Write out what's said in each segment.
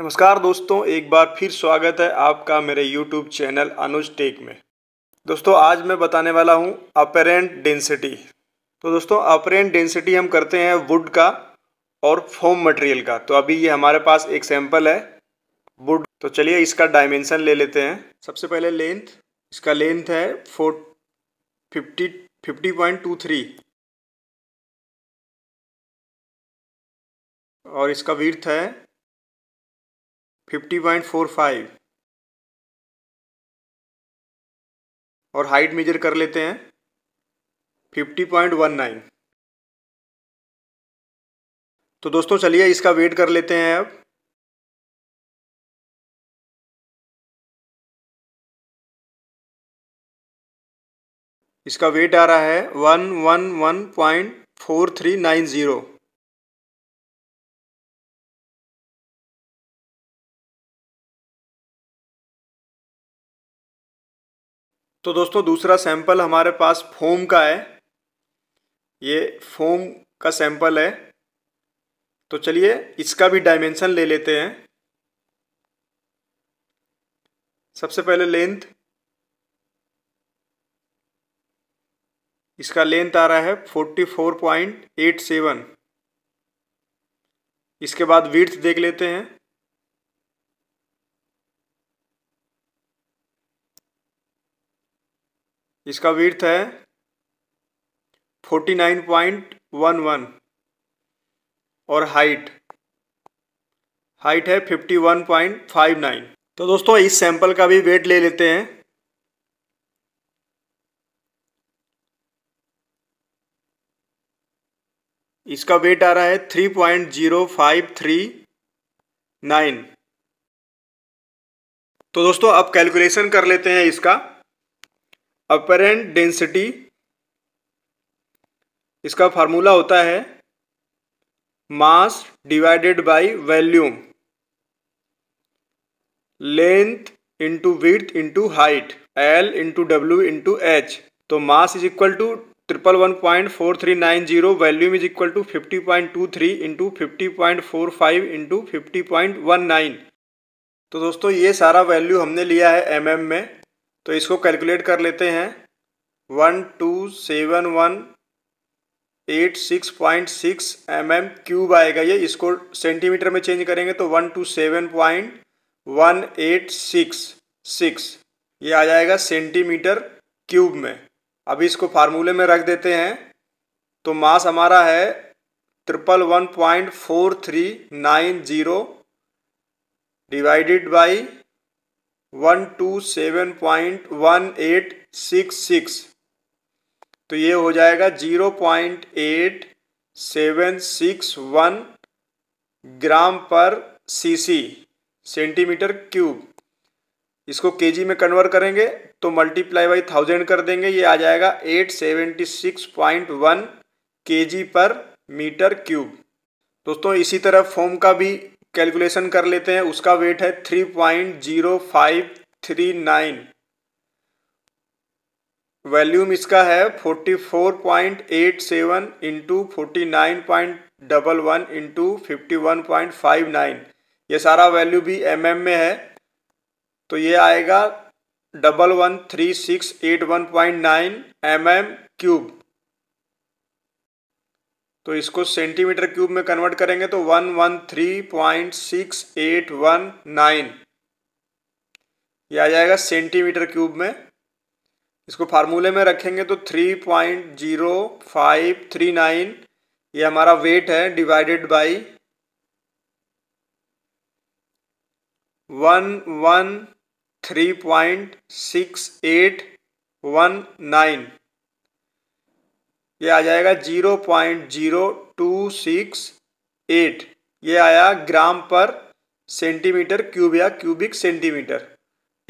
नमस्कार दोस्तों एक बार फिर स्वागत है आपका मेरे YouTube चैनल अनुज टेक में दोस्तों आज मैं बताने वाला हूँ अपेरेंट डेंसिटी तो दोस्तों अपेरेंट डेंसिटी हम करते हैं वुड का और फोम मटेरियल का तो अभी ये हमारे पास एक सैंपल है वुड तो चलिए इसका डायमेंशन ले लेते हैं सबसे पहले लेंथ इसका लेंथ है four fifty fifty point two three और इसका विर्थ है फिफ्टी पॉइंट फोर फाइव और हाइट मेजर कर लेते हैं फिफ्टी पॉइंट वन नाइन तो दोस्तों चलिए इसका वेट कर लेते हैं अब इसका वेट आ रहा है one one one point four three nine zero तो दोस्तों दूसरा सैंपल हमारे पास फोम का है ये फोम का सैंपल है तो चलिए इसका भी डायमेंशन ले लेते हैं सबसे पहले लेंथ इसका लेंथ आ रहा है forty four point eight seven इसके बाद विर्थ देख लेते हैं इसका विर्थ है forty nine point one one और हाइट हाइट है fifty one point five nine तो दोस्तों इस सैंपल का भी वेट ले लेते हैं इसका वेट आ रहा है three point zero five three nine तो दोस्तों अब कैलकुलेशन कर लेते हैं इसका अपेरेंट डेंसिटी इसका फार्मूला होता है mass divided by volume length into width into height L into W into H तो mass is equal to triple one point four three nine zero volume is equal to fifty point two three into fifty point four five into fifty point one nine तो दोस्तों ये सारा value हमने लिया है M mm में तो इसको कैलकुलेट कर लेते हैं one two seven one eight six point six M M cube आएगा ये इसको सेंटीमीटर में चेंज करेंगे तो one two seven point one eight six six ये आ जाएगा सेंटीमीटर क्यूब में अभी इसको फार्मूले में रख देते हैं तो मास हमारा है triple one point four three nine zero divided by one two seven point one eight six six तो ये हो जाएगा zero point eight seven six one gram per CC centimetre cube इसको केजी में कन्वर्ट करेंगे तो मल्टीप्लाई बाई थाउजेंड कर देंगे ये आ जाएगा eight seventy six point one K G पर मीटर क्यूब दोस्तों इसी तरह फोम का भी कैलकुलेशन कर लेते हैं उसका वेट है three point zero five three nine volume इसका है forty four point eight seven into forty nine point double one into fifty one point five nine ये सारा वैल्यू भी एम mm में है तो ये आएगा double one three six eight one point nine M M cube तो इसको सेंटीमीटर क्यूब में कन्वर्ट करेंगे तो one one three point six eight one nine ये आ जाएगा सेंटीमीटर क्यूब में इसको फार्मूले में रखेंगे तो three point zero five three nine ये हमारा वेट है divided by one one three point six eight one nine ये आ जाएगा zero point zero two six eight ये आया ग्राम पर सेंटीमीटर क्यूब या क्यूबिक सेंटीमीटर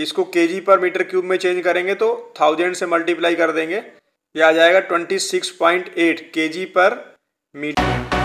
इसको केजी पर मीटर क्यूब में चेंज करेंगे तो थाउजेंड से मल्टीप्लाई कर देंगे ये आ जाएगा ट्वेंटी सिक्स पॉइंट एट के जी पर मीटर